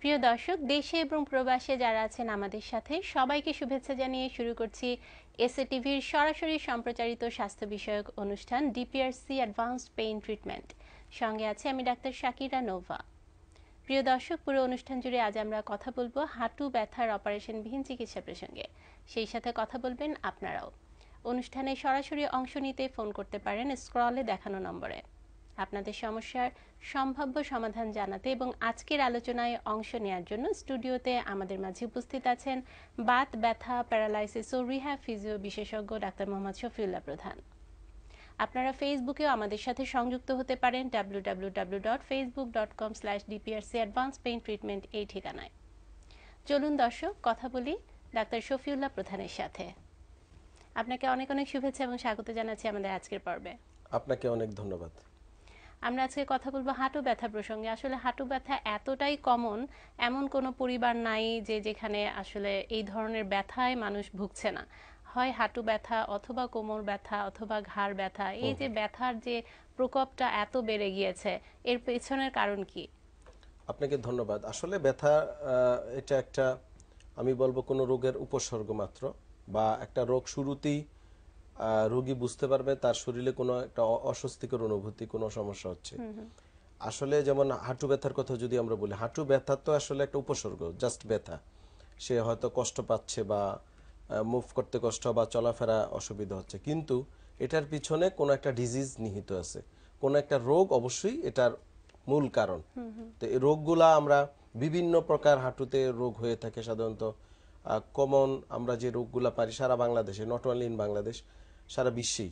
প্রিয় দর্শক দেশে এবং প্রবাসে যারা আছেন আমাদের সাথে সবাইকে শুভেচ্ছা জানিয়ে শুরু করছি এসএ টিভির সরাসরি সম্প্রচারিত স্বাস্থ্য বিষয়ক অনুষ্ঠান ডিপিআরসি অ্যাডভান্স পেইন ট্রিটমেন্ট সঙ্গে আছে আমি ডাক্তার শাকিরা নোভা প্রিয় দর্শক পুরো অনুষ্ঠান জুড়ে আজ আমরা কথা বলবো হাঁটু ব্যথার অপারেশনবিহীন চিকিৎসা প্রসঙ্গে সেই সাথে কথা বলবেন আপনারাও অনুষ্ঠানে সরাসরি অংশ নিতে ফোন করতে পারেন স্ক্রলে দেখানো নম্বরে আপনাদের সমস্যার সম্ভাব্য সমাধান জানাতে এবং আজকের আলোচনায় অংশ নেওয়ার জন্য স্টুডিওতে আমাদের মাঝে উপস্থিত আছেন বাত ব্যথা প্যারালাইসিস ও রিহ্যাব ফিজিও বিশেষজ্ঞ ডাক্তার মোহাম্মদ শফিউল্লাহ প্রধান আপনারা ফেসবুকেও আমাদের সাথে সংযুক্ত হতে পারেন W W W dot Facebook dot com slash DPRC advance pain treatment এই ঠিকানায় চলুন দর্শক কথা বলি ডাক্তার শফিউল্লাহ প্রধানের সাথে আপনাকে অনেক অনেক শুভেচ্ছা এবং স্বাগত জানাচ্ছি আমাদের আজকের পর্বে আপনাকে অনেক ধন্যবাদ আমরা আজকে কথা বলবো হাঁটু ব্যথা প্রসঙ্গে আসলে হাঁটু ব্যথা এতটাই কমন এমন কোনো পরিবার নাই যে যেখানে আসলে এই ধরনের ব্যথায় মানুষ ভুগছে না হয় হাঁটু ব্যথা অথবা কোমর ব্যথা অথবা ঘাড় ব্যথা এই যে ব্যথার যে প্রকোপটা এত বেড়ে গিয়েছে এর পেছনের কারণ কি আপনাকে ধন্যবাদ আসলে ব্যথা এটা একটা আমি বলবো কোনো রোগের উপসর্গ মাত্র বা একটা রোগ শুরুতেই রোগী বুঝতে পারবে তার শরীরে কোনো একটা অস্বস্তিকর অনুভূতি কোনো সমস্যা হচ্ছে আসলে যেমন হাঁটু ব্যথার কথা যদি আমরা বলি হাঁটু ব্যথা তো আসলে একটা উপসর্গ জাস্ট ব্যথা সে হয়তো কষ্ট পাচ্ছে বা মুভ করতে কষ্ট বা চলাফেরা অসুবিধা হচ্ছে কিন্তু এটার পিছনে কোনো একটা ডিজিজ নিহিত আছে কোনো একটা রোগ অবশ্যই এটার মূল কারণ তো এই রোগগুলা আমরা বিভিন্ন প্রকার হাঁটুতে রোগ হয়ে থাকে সাধারণত কমন আমরা যে রোগগুলো পারি সারা বাংলাদেশে নট অনলি ইন বাংলাদেশ সারা বিশ্বেই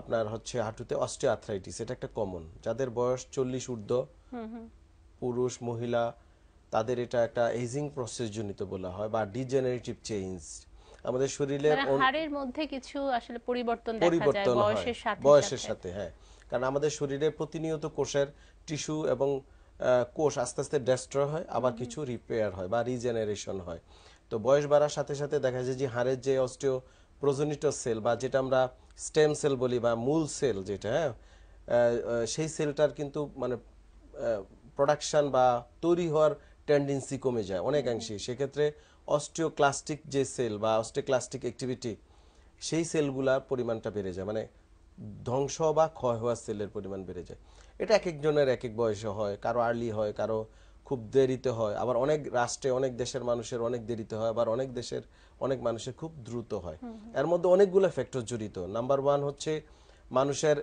আপনার হচ্ছে হাঁটুতে অস্টে আর্থ্রাইটিস এটা একটা কমন যাদের বয়স চল্লিশ ঊর্ধ্ব পুরুষ মহিলা তাদের এটা একটা এজিং প্রসেস জনিত বলা হয় বা ডিজেনারেটিভ চেঞ্জ আমাদের শরীরে মানে হাড়ের মধ্যে কিছু আসলে পরিবর্তন পরিবর্তন বয়সের সাথে হ্যাঁ কারণ আমাদের শরীরে প্রতিনিয়ত কোষের টিস্যু এবং কোষ আস্তে আস্তে ডেস্ট্রয় হয় আবার কিছু রিপেয়ার হয় বা রিজেনারেশন হয় তো বয়স বাড়ার সাথে সাথে দেখা যায় যে হাড়ের যে অস্টিও প্রজনিত সেল বা যেটা আমরা স্টেম সেল বলি বা মূল সেল যেটা হ্যাঁ, সেই সেলটার কিন্তু মানে প্রোডাকশান বা তৈরি হওয়ার টেন্ডেন্সি কমে যায় অনেকাংশে সেক্ষেত্রে অস্টিওক্লাস্টিক যে সেল বা অস্টিওক্লাস্টিক অ্যাক্টিভিটি সেই সেলগুলার পরিমাণটা বেড়ে যায় মানে ধ্বংস বা ক্ষয় হওয়া সেলের পরিমাণ বেড়ে যায় এটা এক একজনের এক এক বয়সে হয় কারো আর্লি হয় কারো খুব দেরিতে হয় আবার অনেক রাষ্ট্রে অনেক দেশের মানুষের অনেক দেরিতে হয় আবার অনেক দেশের অনেক মানুষের খুব দ্রুত হয় এর মধ্যে অনেকগুলো ফ্যাক্টর জড়িত নাম্বার ওয়ান হচ্ছে মানুষের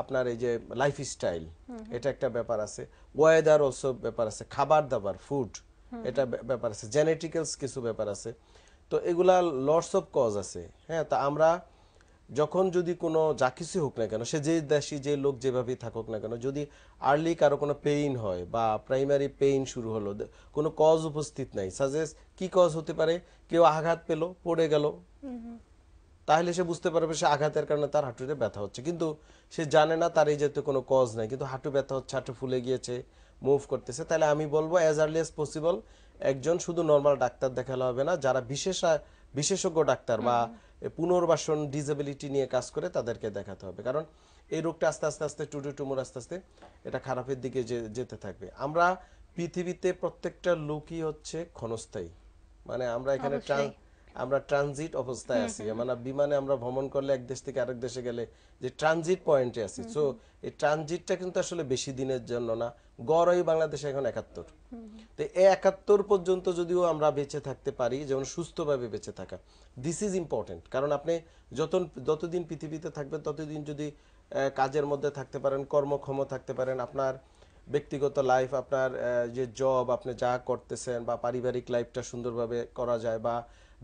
আপনার এই যে লাইফ স্টাইল এটা একটা ব্যাপার আছে ওয়েদার অলসো ব্যাপার আছে খাবার দাবার ফুড এটা ব্যাপার আছে জেনেটিক্যালস কিছু ব্যাপার আছে তো এগুলা লর্ডস অফ কজ আছে হ্যাঁ তা আমরা যখন যদি কোনো যা কিছু হোক না কেন সে যে দেশি যে লোক যেভাবেই থাকুক না কেন যদি আর্লি কারো কোনো পেইন হয় বা প্রাইমারি পেইন শুরু হলো কোনো কজ উপস্থিত নাই সাজেস কি কজ হতে পারে কেউ আঘাত পেলো পড়ে গেল তাহলে সে বুঝতে পারবে সে আঘাতের কারণে তার হাঁটুতে ব্যথা হচ্ছে কিন্তু সে জানে না তার এই যেহেতু কোনো কজ নাই কিন্তু হাঁটু ব্যথা হচ্ছে হাঁটু ফুলে গিয়েছে মুভ করতেছে তাহলে আমি বলবো অ্যাজ আর্লি অ্যাজ পসিবল একজন শুধু নর্মাল ডাক্তার দেখালে হবে না যারা বিশেষ বিশেষজ্ঞ ডাক্তার বা পুনর্বাসন ডিজেবিলিটি নিয়ে কাজ করে তাদেরকে দেখাতে হবে কারণ এই রোগটা আস্তে আস্তে আস্তে টুটু টুমুর আস্তে আস্তে এটা খারাপের দিকে যেতে থাকবে আমরা পৃথিবীতে প্রত্যেকটা লোকই হচ্ছে ক্ষণস্থায়ী মানে আমরা এখানে আমরা ট্রানজিট অবস্থায় আছি মানে বিমানে আমরা ভ্রমণ করলে এক দেশ থেকে আরেক দেশে গেলে যে ট্রানজিট পয়েন্টে আছি সো এই ট্রানজিটটা কিন্তু আসলে বেশি দিনের জন্য না গড়ই বাংলাদেশে এখন একাত্তর তো এ একাত্তর পর্যন্ত যদিও আমরা বেঁচে থাকতে পারি যেমন সুস্থভাবে বেঁচে থাকা দিস ইজ ইম্পর্টেন্ট কারণ আপনি যত যতদিন পৃথিবীতে থাকবেন ততদিন যদি কাজের মধ্যে থাকতে পারেন কর্মক্ষম থাকতে পারেন আপনার ব্যক্তিগত লাইফ আপনার যে জব আপনি যা করতেছেন বা পারিবারিক লাইফটা সুন্দরভাবে করা যায় বা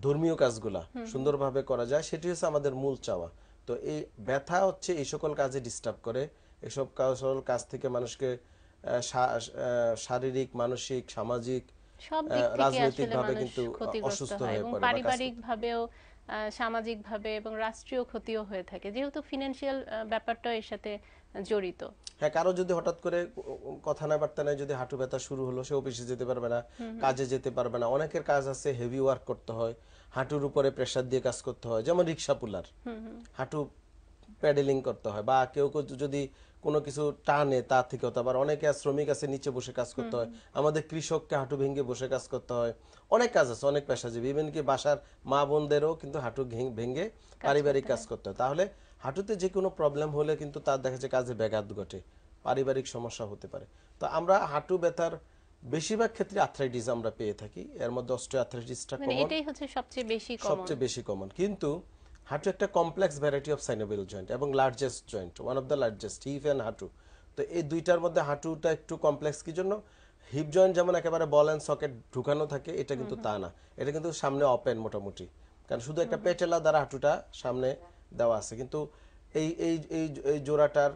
ধর্মীয় কাজগুলা সুন্দরভাবে করা যায় সেটি হচ্ছে আমাদের মূল চাওয়া তো এই ব্যথা হচ্ছে এই সকল কাজে ডিস্টার্ব করে এসব সকল কাজ থেকে মানুষকে শারীরিক মানসিক সামাজিক রাজনৈতিক ভাবে কিন্তু অসুস্থ হয়ে পড়ে পারিবারিক ভাবেও সামাজিক ভাবে এবং রাষ্ট্রীয় ক্ষতিও হয়ে থাকে যেহেতু ফিনান্সিয়াল ব্যাপারটা এর সাথে জড়িত হ্যাঁ কারো যদি হঠাৎ করে কথা না বার্তা নাই যদি হাঁটু ব্যথা শুরু হলো সে অফিসে যেতে পারবে না কাজে যেতে পারবে না অনেকের কাজ আছে হেভি ওয়ার্ক করতে হয় হাঁটুর উপরে প্রেসার দিয়ে কাজ করতে হয় যেমন রিক্সা পুলার হাঁটু প্যাডেলিং করতে হয় বা কেউ কেউ যদি কোনো কিছু টানে তা থেকে হতে আবার অনেকে শ্রমিক আছে নিচে বসে কাজ করতে হয় আমাদের কৃষককে হাঁটু ভেঙে বসে কাজ করতে হয় অনেক কাজ আছে অনেক পেশাজীবী ইভেন কি বাসার মা বোনদেরও কিন্তু হাঁটু ভেঙে পারিবারিক কাজ করতে হয় তাহলে হাঁটুতে যে কোনো প্রবলেম হলে কিন্তু তার দেখা যায় কাজে ব্যাঘাত ঘটে পারিবারিক সমস্যা হতে পারে তো আমরা হাঁটু ব্যথার বেশিরভাগ ক্ষেত্রে আর্থ্রাইটিস আমরা পেয়ে থাকি এর মধ্যে অস্ট্রো অস্টিওআর্থ্রাইটিসটা কমন এটাই হচ্ছে সবচেয়ে বেশি কমন সবচেয়ে বেশি কমন কিন্তু হাঁটু একটা complex variety of synovial joint এবং largest joint one of the largest hip and হাঁটু তো এই দুইটার মধ্যে হাঁটুটা একটু কমপ্লেক্স কি জন্য হিপ জয়েন্ট যেমন একেবারে বল অ্যান্ড সকেট ঢুকানো থাকে এটা কিন্তু তা না এটা কিন্তু সামনে ওপেন মোটামুটি কারণ শুধু একটা পেটেলা দ্বারা হাঁটুটা সামনে দেওয়া আছে কিন্তু এই এই এই জোড়াটার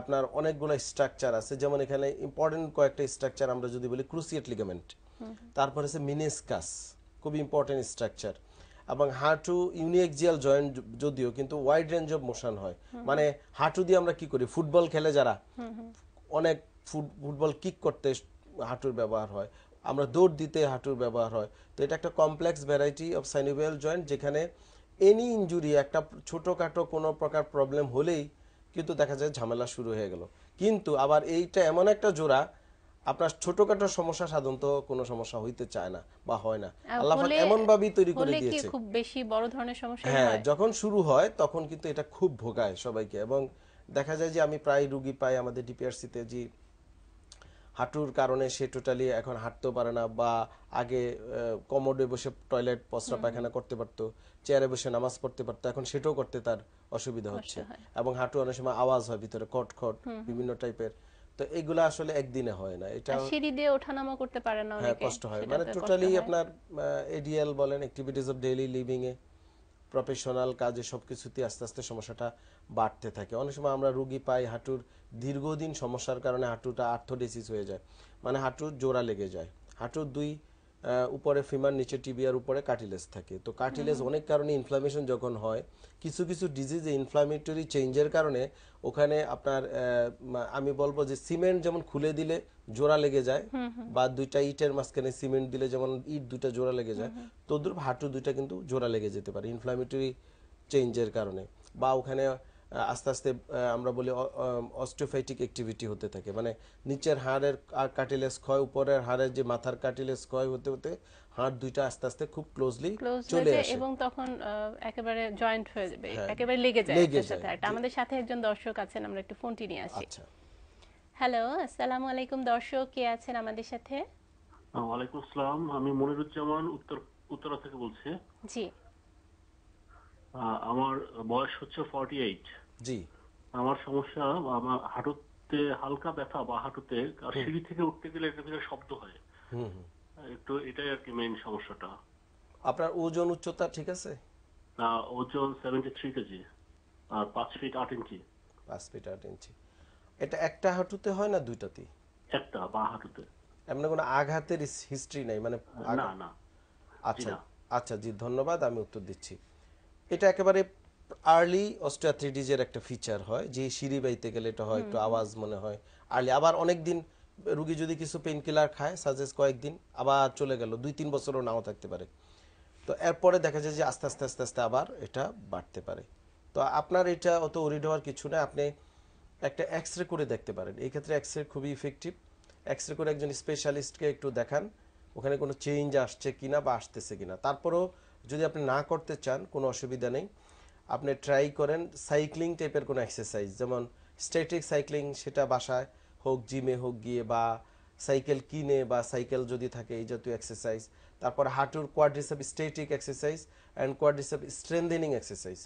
আপনার অনেকগুলো স্ট্রাকচার আছে যেমন এখানে ইম্পর্টেন্ট কয়েকটা স্ট্রাকচার আমরা যদি বলি ক্রুসিয়েট লিগামেন্ট তারপর আছে মিনেসকাস খুব ইম্পর্টেন্ট স্ট্রাকচার এবং হাঁটু ইউনিএক্সিয়াল জয়েন্ট যদিও কিন্তু ওয়াইড রেঞ্জ অফ মোশন হয় মানে হাঁটু দিয়ে আমরা কি করি ফুটবল খেলে যারা অনেক ফুটবল কিক করতে হাঁটুর ব্যবহার হয় আমরা দৌড় দিতে হাঁটুর ব্যবহার হয় তো এটা একটা complex variety of synovial joint যেখানে এনি ইঞ্জুরি একটা ছোটোখাটো কোনো প্রকার প্রবলেম হলেই কিন্তু দেখা যায় ঝামেলা শুরু হয়ে গেল কিন্তু আবার এইটা এমন একটা জোড়া আপনার ছোটখাটো সমস্যা সাধারণত কোনো সমস্যা হইতে চায় না বা হয় না আল্লাহ এমন ভাবে তৈরি করে দিয়েছে খুব বেশি বড় ধরনের সমস্যা হ্যাঁ যখন শুরু হয় তখন কিন্তু এটা খুব ভোগায় সবাইকে এবং দেখা যায় যে আমি প্রায় রুগী পাই আমাদের ডিপিআরসিতে যে হাঁটুর কারণে সে টোটালি এখন হাঁটতেও পারে না বা আগে কমোডে বসে টয়লেট পসরা পায়খানা করতে পারতো চেয়ারে বসে নামাজ পড়তে পারতো এখন সেটাও করতে তার অসুবিধা হচ্ছে এবং হাঁটু অনেক সময় আওয়াজ হয় ভিতরে খট বিভিন্ন টাইপের তো এগুলা আসলে একদিনে হয় না এটা সিঁড়ি দিয়ে ওঠানামা করতে পারে না হ্যাঁ, অনেকে কষ্ট হয় মানে টোটালি আপনার এডিএল বলেন অ্যাক্টিভিটিস অফ ডেইলি লিভিং এ প্রফেশনাল কাজে সব কিছুতেই আস্তে আস্তে সমস্যাটা বাড়তে থাকে অনেক সময় আমরা রুগী পাই হাঁটুর দীর্ঘদিন সমস্যার কারণে হাঁটুটা আর্থোডেসিস হয়ে যায় মানে হাঁটুর জোড়া লেগে যায় হাঁটুর দুই উপরে ফিমার নিচে টিবিয়ার উপরে কার্টিলেজ থাকে তো কার্টিলেজ অনেক কারণে ইনফ্লামেশন যখন হয় কিছু কিছু ডিজিজে ইনফ্লামেটরি চেঞ্জের কারণে ওখানে আপনার আমি বলবো যে সিমেন্ট যেমন খুলে দিলে জোড়া লেগে যায় বা দুইটা ইটের মাঝখানে সিমেন্ট দিলে যেমন ইট দুইটা জোড়া লেগে যায় তদ্রুপ হাঁটু দুইটা কিন্তু জোড়া লেগে যেতে পারে ইনফ্লামেটরি চেঞ্জের কারণে বা ওখানে আস্তে আস্তে আমরা বলি অস্ট্রোফাইটিক অ্যাক্টিভিটি হতে থাকে মানে নিচের হাড়ের কাটিলেস ক্ষয় উপরের হাড়ের যে মাথার কাটিলেস ক্ষয় হতে হতে হাড় দুইটা আস্তে আস্তে খুব ক্লোজলি চলে আসে এবং তখন একেবারে জয়েন্ট হয়ে যাবে হ্যাঁ, একেবারে লেগে যায় লেগে যায় আমাদের সাথে একজন দর্শক আছেন আমরা একটু ফোনটি নিয়ে আসি আচ্ছা হ্যালো আসসালামু আলাইকুম দর্শক কে আছেন আমাদের সাথে ওয়ালাইকুম আসসালাম আমি মনিরুজ্জামান উত্তর উত্তরা থেকে বলছি জি আমার বয়স হচ্ছে ফর্টি এইট জি আমার সমস্যা আমার হাঁটুতে হালকা ব্যথা বা হাঁটুতে আর সিঁড়ি থেকে উঠতে গেলে একটা থেকে শব্দ হয় একটু এটাই আর কি মেইন সমস্যাটা আপনার ওজন উচ্চতা ঠিক আছে না ওজন সেভেন্টি থ্রি কেজি আর পাঁচ ফিট আট ইঞ্চি পাঁচ ফিট আট ইঞ্চি এটা একটা হাঁটুতে হয় না দুইটাতে একটা বা হাঁটুতে এমন কোনো আঘাতের হিস্ট্রি নাই মানে না না আচ্ছা আচ্ছা জি ধন্যবাদ আমি উত্তর দিচ্ছি এটা একেবারে আর্লি অস্ট্রিয়া অস্টিয়াথ্রিটিজের একটা ফিচার হয় যে সিঁড়ি বাইতে গেলে এটা হয় একটু আওয়াজ মনে হয় আর্লি আবার অনেক দিন রুগী যদি কিছু পেন কিলার খায় সাজেস্ট কয়েকদিন আবার চলে গেল দুই তিন বছরও নাও থাকতে পারে তো এরপরে দেখা যায় যে আস্তে আস্তে আস্তে আস্তে আবার এটা বাড়তে পারে তো আপনার এটা অত ওরিড হওয়ার কিছু না আপনি একটা এক্স রে করে দেখতে পারেন এই ক্ষেত্রে এক্স রে খুবই ইফেক্টিভ এক্স রে করে একজন স্পেশালিস্টকে একটু দেখান ওখানে কোনো চেঞ্জ আসছে কিনা বা আসতেছে কিনা তারপরেও যদি আপনি না করতে চান কোনো অসুবিধা নেই আপনি ট্রাই করেন সাইক্লিং টাইপের কোনো এক্সারসাইজ যেমন স্ট্যাটিক সাইক্লিং সেটা বাসায় হোক জিমে হোক গিয়ে বা সাইকেল কিনে বা সাইকেল যদি থাকে এই জাতীয় এক্সারসাইজ তারপর হাঁটুর quadriceps static exercise and quadriceps strengthening exercise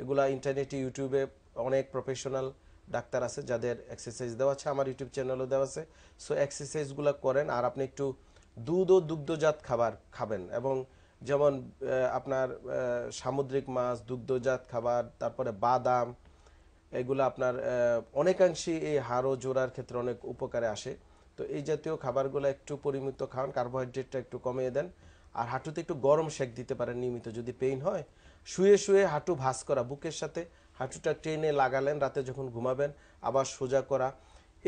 এগুলা ইন্টারনেটে ইউটিউবে অনেক প্রফেশনাল ডাক্তার আছে যাদের এক্সারসাইজ দেওয়া আছে আমার ইউটিউব চ্যানেলও দেওয়া আছে সো এক্সারসাইজগুলো করেন আর আপনি একটু দুধ ও দুগ্ধজাত খাবার খাবেন এবং যেমন আপনার সামুদ্রিক মাছ দুগ্ধজাত খাবার তারপরে বাদাম এগুলো আপনার অনেকাংশেই এই হাড় ও জোড়ার ক্ষেত্রে অনেক উপকারে আসে তো এই জাতীয় খাবারগুলো একটু পরিমিত খাওয়ান কার্বোহাইড্রেটটা একটু কমিয়ে দেন আর হাঁটুতে একটু গরম শেক দিতে পারেন নিয়মিত যদি পেইন হয় শুয়ে শুয়ে হাঁটু ভাস করা বুকের সাথে হাঁটুটা ট্রেনে লাগালেন রাতে যখন ঘুমাবেন আবার সোজা করা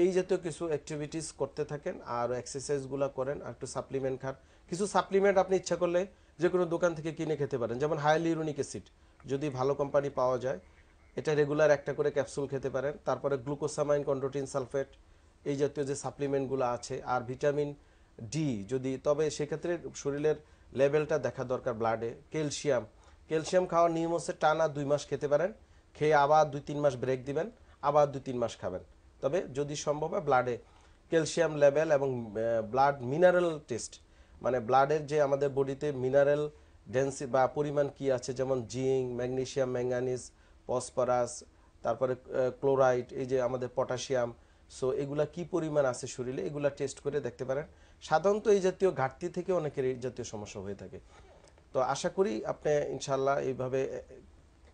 এই জাতীয় কিছু অ্যাক্টিভিটিস করতে থাকেন আর এক্সারসাইজগুলো করেন আর একটু সাপ্লিমেন্ট খান কিছু সাপ্লিমেন্ট আপনি ইচ্ছা করলে যে কোনো দোকান থেকে কিনে খেতে পারেন যেমন হায়ালিউরোনিক অ্যাসিড যদি ভালো কোম্পানি পাওয়া যায় এটা রেগুলার একটা করে ক্যাপসুল খেতে পারেন তারপরে গ্লুকোসামাইন কন্ড্রোটিন সালফেট এই জাতীয় যে সাপ্লিমেন্টগুলো আছে আর ভিটামিন ডি যদি তবে সেক্ষেত্রে শরীরের লেভেলটা দেখা দরকার ব্লাডে ক্যালসিয়াম ক্যালসিয়াম খাওয়ার নিয়ম হচ্ছে টানা দুই মাস খেতে পারেন খেয়ে আবার দুই তিন মাস ব্রেক দিবেন আবার দুই তিন মাস খাবেন তবে যদি সম্ভব হয় ব্লাডে ক্যালসিয়াম লেভেল এবং ব্লাড মিনারেল টেস্ট মানে ব্লাডের যে আমাদের বডিতে মিনারেল ডেন্সি বা পরিমাণ কি আছে যেমন জিঙ্ক ম্যাগনেশিয়াম ম্যাঙ্গানিজ ফসফরাস তারপরে ক্লোরাইড এই যে আমাদের পটাশিয়াম সো এগুলা কি পরিমাণ আছে শরীরে এগুলা টেস্ট করে দেখতে পারেন সাধারণত এই জাতীয় ঘাটতি থেকে অনেকের এই জাতীয় সমস্যা হয়ে থাকে তো আশা করি আপনি ইনশাল্লাহ এইভাবে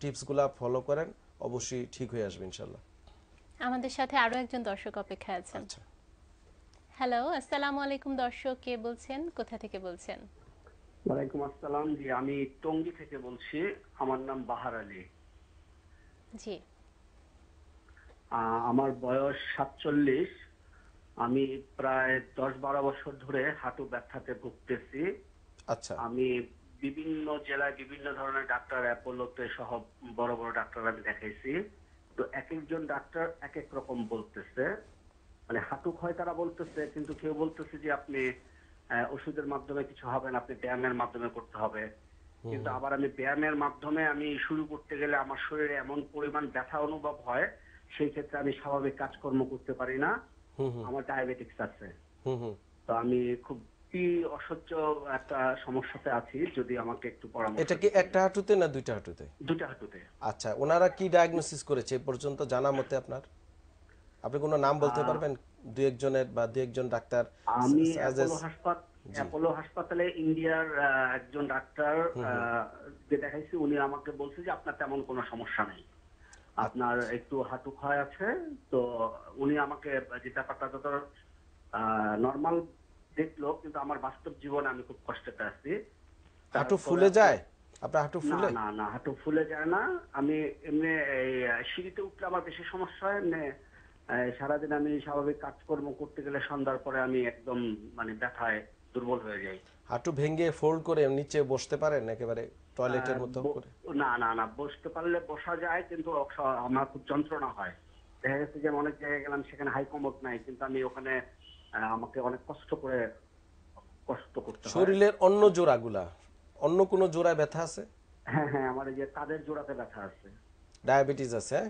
টিপসগুলা ফলো করেন অবশ্যই ঠিক হয়ে আসবে ইনশাল্লাহ আমাদের সাথে আরও একজন দর্শক অপেক্ষা আছেন আচ্ছা হ্যালো আসসালামু আলাইকুম দর্শক কে বলছেন কোথা থেকে বলছেন ওয়ালাইকুম আসসালাম জি আমি টঙ্গী থেকে বলছি আমার নাম বাহার আলী জি আমার বয়স সাতচল্লিশ আমি প্রায় দশ বারো বছর ধরে হাঁটু ব্যথাতে ভুগতেছি আচ্ছা আমি বিভিন্ন জেলায় বিভিন্ন ধরনের ডাক্তার অ্যাপোলোতে সহ বড় বড় ডাক্তার আমি দেখাইছি তো এক একজন ডাক্তার এক এক রকম বলতেছে মানে হাঁটুক হয় তারা বলতেছে কিন্তু কেউ বলতেছে যে আপনি ওষুধের মাধ্যমে কিছু হবে না আপনি ব্যায়ামের মাধ্যমে করতে হবে কিন্তু আবার আমি ব্যায়ামের মাধ্যমে আমি শুরু করতে গেলে আমার শরীরে এমন পরিমাণ ব্যথা অনুভব হয় সেই ক্ষেত্রে আমি স্বাভাবিক কাজকর্ম করতে পারি না আমার ডায়াবেটিক্স আছে তো আমি খুব একটা সমস্যাতে আছি যদি আমাকে একটু পরামর্শ এটা কি একটা হাঁটুতে না দুইটা হাঁটুতে দুইটা হাঁটুতে আচ্ছা ওনারা কি ডায়াগনোসিস করেছে এ পর্যন্ত জানা মতে আপনার আপনি কোনো নাম বলতে পারবেন দুই একজনের বা দুই একজন ডাক্তার আমি অ্যাপোলো হাসপাতালে ইন্ডিয়ার একজন ডাক্তার যে দেখাইছি উনি আমাকে বলছে যে আপনার তেমন কোনো সমস্যা নেই আপনার আচ্ছা। একটু হাঁটু ক্ষয় আছে তো উনি আমাকে যেটা পাতা যত নর্মাল দেখলো কিন্তু আমার বাস্তব জীবনে আমি খুব কষ্টে আছি হাঁটু ফুলে যায় আপনার হাঁটু ফুলে না না হাঁটু ফুলে যায় না আমি এমনি সিঁড়িতে উঠলে আমার বেশি সমস্যা হয় এমনি সারাদিন আমি স্বাভাবিক কাজকর্ম করতে গেলে সন্ধ্যার পরে আমি একদম মানে ব্যথায় দুর্বল হয়ে যাই হাঁটু ভেঙে ফোল্ড করে নিচে বসতে পারেন একেবারে টয়লেটের মতো করে না না না বসতে পারলে বসা যায় কিন্তু আমার খুব যন্ত্রণা হয় দেখা গেছে যে অনেক জায়গায় গেলাম সেখানে হাই কমক নাই কিন্তু আমি ওখানে আমাকে অনেক কষ্ট করে কষ্ট করতে শরীরের অন্য জোড়াগুলা অন্য কোন জোড়ায় ব্যথা আছে হ্যাঁ হ্যাঁ আমার এই যে কাদের জোড়াতে ব্যথা আছে ডায়াবেটিস আছে হ্যাঁ?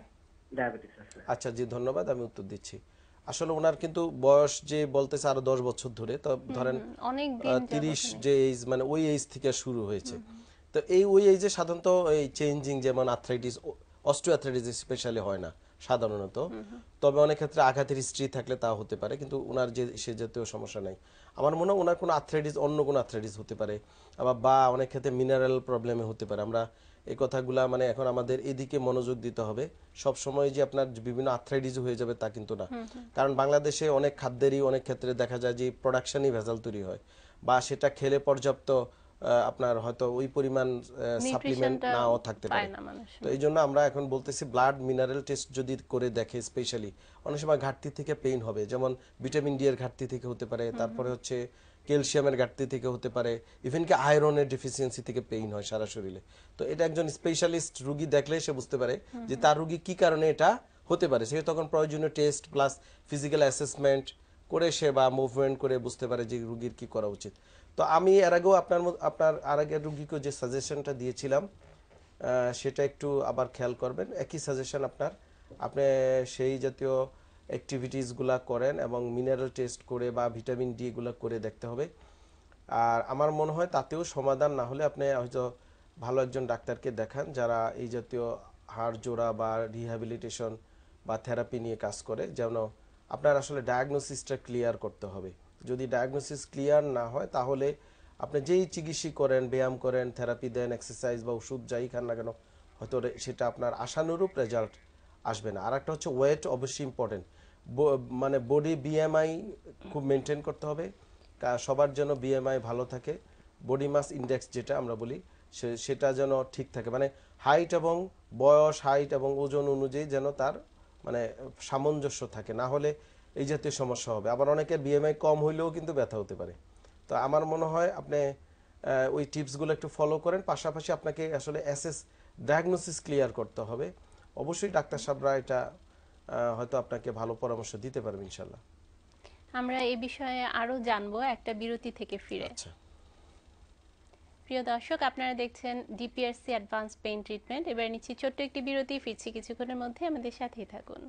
আচ্ছা জি ধন্যবাদ আমি উত্তর দিচ্ছি আসলে ওনার কিন্তু বয়স যে বলতেছে আরো দশ বছর ধরে তো ধরেন তিরিশ যে এইজ মানে ওই এইজ থেকে শুরু হয়েছে তো এই ওই এইজে সাধারণত এই চেঞ্জিং যেমন আর্থ্রাইটিস অস্ট্রিয়াথ্রাইটিস স্পেশালি হয় না সাধারণত তবে অনেক ক্ষেত্রে আঘাতের হিস্ট্রি থাকলে তা হতে পারে কিন্তু ওনার যে সে জাতীয় সমস্যা নাই আমার মনে হয় ওনার কোনো আর্থ্রাইটিস অন্য কোনো আর্থ্রাইটিস হতে পারে আবার বা অনেক ক্ষেত্রে মিনারেল প্রবলেমে হতে পারে আমরা এই কথাগুলা মানে এখন আমাদের এদিকে মনোযোগ দিতে হবে সব সময় যে আপনার বিভিন্ন আর্থ্রাইটিস হয়ে যাবে তা কিন্তু না কারণ বাংলাদেশে অনেক খাদ্যেরই অনেক ক্ষেত্রে দেখা যায় যে প্রোডাকশনই ভেজাল তৈরি হয় বা সেটা খেলে পর্যাপ্ত আপনার হয়তো ওই পরিমাণ সাপ্লিমেন্ট নাও থাকতে পারে তো এই জন্য আমরা এখন বলতেছি ব্লাড মিনারেল টেস্ট যদি করে দেখে স্পেশালি অনেক সময় ঘাটতি থেকে পেইন হবে যেমন ভিটামিন ডি এর ঘাটতি থেকে হতে পারে তারপরে হচ্ছে ক্যালসিয়ামের ঘাটতি থেকে হতে পারে ইভেন কি আয়রনের ডেফিসিয়েন্সি থেকে পেইন হয় সারা শরীরে তো এটা একজন স্পেশালিস্ট রুগী দেখলে সে বুঝতে পারে যে তার রুগী কি কারণে এটা হতে পারে সে তখন প্রয়োজনীয় টেস্ট প্লাস ফিজিক্যাল অ্যাসেসমেন্ট করে সে বা মুভমেন্ট করে বুঝতে পারে যে রুগীর কি করা উচিত তো আমি এর আগেও আপনার আপনার আর আগের রুগীকে যে সাজেশনটা দিয়েছিলাম সেটা একটু আবার খেয়াল করবেন একই সাজেশন আপনার আপনি সেই জাতীয় অ্যাক্টিভিটিসগুলো করেন এবং মিনারেল টেস্ট করে বা ভিটামিন ডিগুলো করে দেখতে হবে আর আমার মনে হয় তাতেও সমাধান না হলে আপনি হয়তো ভালো একজন ডাক্তারকে দেখান যারা এই জাতীয় হাড় জোড়া বা রিহ্যাবিলিটেশন বা থেরাপি নিয়ে কাজ করে যেন আপনার আসলে ডায়াগনোসিসটা ক্লিয়ার করতে হবে যদি ডায়াগনোসিস ক্লিয়ার না হয় তাহলে আপনি যেই চিকিৎসা করেন ব্যায়াম করেন থেরাপি দেন এক্সারসাইজ বা ওষুধ যাই খান না কেন হয়তো সেটা আপনার আশানুরূপ রেজাল্ট আসবে না আর একটা হচ্ছে ওয়েট অবশ্যই ইম্পর্টেন্ট মানে বডি বিএমআই খুব মেনটেন করতে হবে তা সবার যেন বিএমআই ভালো থাকে বডি মাস ইন্ডেক্স যেটা আমরা বলি সেটা যেন ঠিক থাকে মানে হাইট এবং বয়স হাইট এবং ওজন অনুযায়ী যেন তার মানে সামঞ্জস্য থাকে না হলে এই জাতীয় সমস্যা হবে আবার অনেকের বিএমআই কম হইলেও কিন্তু ব্যথা হতে পারে তো আমার মনে হয় আপনি ওই টিপসগুলো একটু ফলো করেন পাশাপাশি আপনাকে আসলে অ্যাসেস ডায়াগনোসিস ক্লিয়ার করতে হবে অবশ্যই ডাক্তার সাহেবরা এটা হয়তো আপনাকে ভালো পরামর্শ দিতে পারবে ইনশাল্লাহ আমরা এই বিষয়ে আরো জানবো একটা বিরতি থেকে ফিরে আচ্ছা। প্রিয় দর্শক আপনারা দেখছেন ডিপিআরসি অ্যাডভান্স পেইন ট্রিটমেন্ট এবার নিচ্ছি ছোট্ট একটি বিরতি ফিরছি কিছুক্ষণের মধ্যে আমাদের সাথেই থাকুন